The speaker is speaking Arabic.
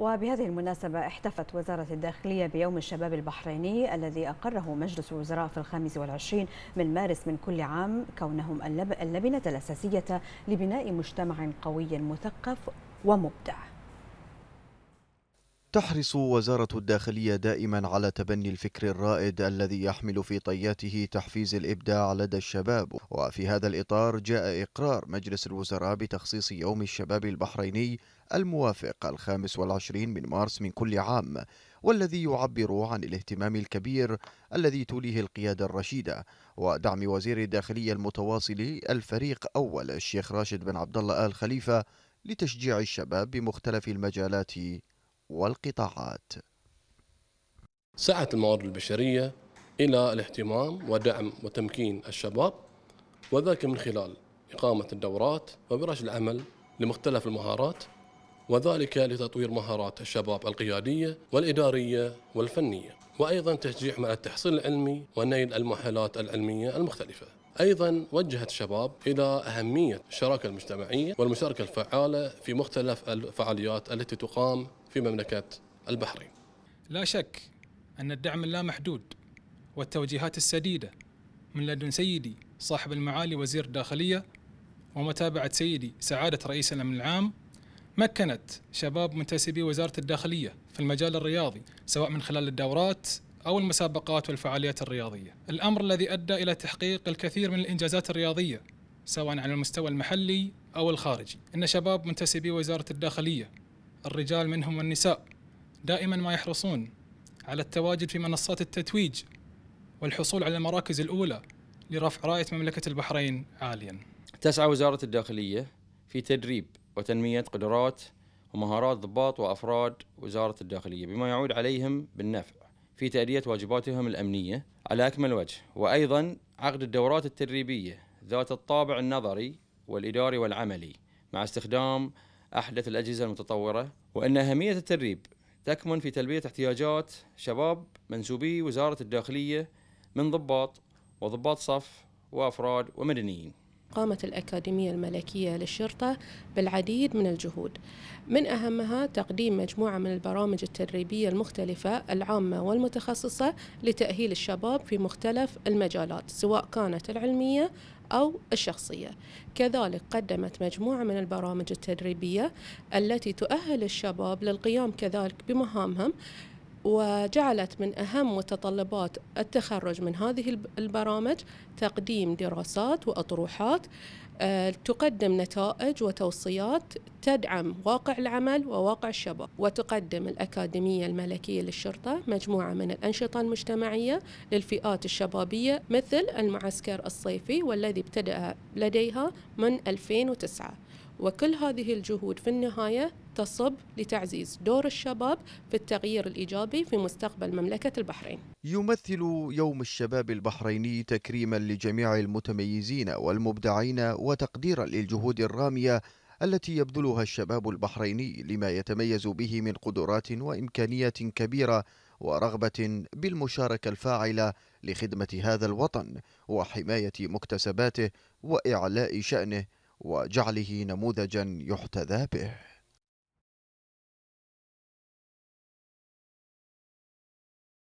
وبهذه المناسبة احتفت وزارة الداخلية بيوم الشباب البحريني الذي أقره مجلس الوزراء في الخامس والعشرين من مارس من كل عام كونهم اللبنة الأساسية لبناء مجتمع قوي مثقف ومبدع تحرص وزارة الداخلية دائما على تبني الفكر الرائد الذي يحمل في طياته تحفيز الإبداع لدى الشباب وفي هذا الإطار جاء إقرار مجلس الوزراء بتخصيص يوم الشباب البحريني الموافق الخامس والعشرين من مارس من كل عام والذي يعبر عن الاهتمام الكبير الذي توليه القيادة الرشيدة ودعم وزير الداخلية المتواصل الفريق أول الشيخ راشد بن عبد الله آل خليفة لتشجيع الشباب بمختلف المجالات والقطاعات سعت الموارد البشرية إلى الاهتمام ودعم وتمكين الشباب وذلك من خلال إقامة الدورات وورش العمل لمختلف المهارات وذلك لتطوير مهارات الشباب القيادية والإدارية والفنية وأيضا تشجيع مع التحصيل العلمي ونيل المؤهلات العلمية المختلفة أيضا وجهت الشباب إلى أهمية الشراكة المجتمعية والمشاركة الفعالة في مختلف الفعاليات التي تقام في مملكة البحرين لا شك أن الدعم اللامحدود والتوجيهات السديدة من لدن سيدي صاحب المعالي وزير الداخلية ومتابعة سيدي سعادة رئيس الأمن العام مكنت شباب منتسبي وزارة الداخلية في المجال الرياضي سواء من خلال الدورات أو المسابقات والفعاليات الرياضية الأمر الذي أدى إلى تحقيق الكثير من الإنجازات الرياضية سواء على المستوى المحلي أو الخارجي إن شباب منتسبي وزارة الداخلية الرجال منهم والنساء دائما ما يحرصون على التواجد في منصات التتويج والحصول على المراكز الأولى لرفع راية مملكة البحرين عاليا تسعى وزارة الداخلية في تدريب وتنمية قدرات ومهارات ضباط وأفراد وزارة الداخلية بما يعود عليهم بالنفع في تأدية واجباتهم الأمنية على أكمل وجه وأيضا عقد الدورات التدريبية ذات الطابع النظري والإداري والعملي مع استخدام أحدث الأجهزة المتطورة وأن أهمية التدريب تكمن في تلبية احتياجات شباب منسوبي وزارة الداخلية من ضباط وضباط صف وأفراد ومدنيين قامت الأكاديمية الملكية للشرطة بالعديد من الجهود من أهمها تقديم مجموعة من البرامج التدريبية المختلفة العامة والمتخصصة لتأهيل الشباب في مختلف المجالات سواء كانت العلمية أو الشخصية كذلك قدمت مجموعة من البرامج التدريبية التي تؤهل الشباب للقيام كذلك بمهامهم وجعلت من أهم متطلبات التخرج من هذه البرامج تقديم دراسات وأطروحات آه، تقدم نتائج وتوصيات تدعم واقع العمل وواقع الشباب وتقدم الأكاديمية الملكية للشرطة مجموعة من الأنشطة المجتمعية للفئات الشبابية مثل المعسكر الصيفي والذي ابتدأ لديها من 2009 وكل هذه الجهود في النهاية تصب لتعزيز دور الشباب في التغيير الإيجابي في مستقبل مملكة البحرين يمثل يوم الشباب البحريني تكريما لجميع المتميزين والمبدعين وتقديرا للجهود الرامية التي يبذلها الشباب البحريني لما يتميز به من قدرات وإمكانية كبيرة ورغبة بالمشاركة الفاعلة لخدمة هذا الوطن وحماية مكتسباته وإعلاء شأنه وجعله نموذجا يحتذى به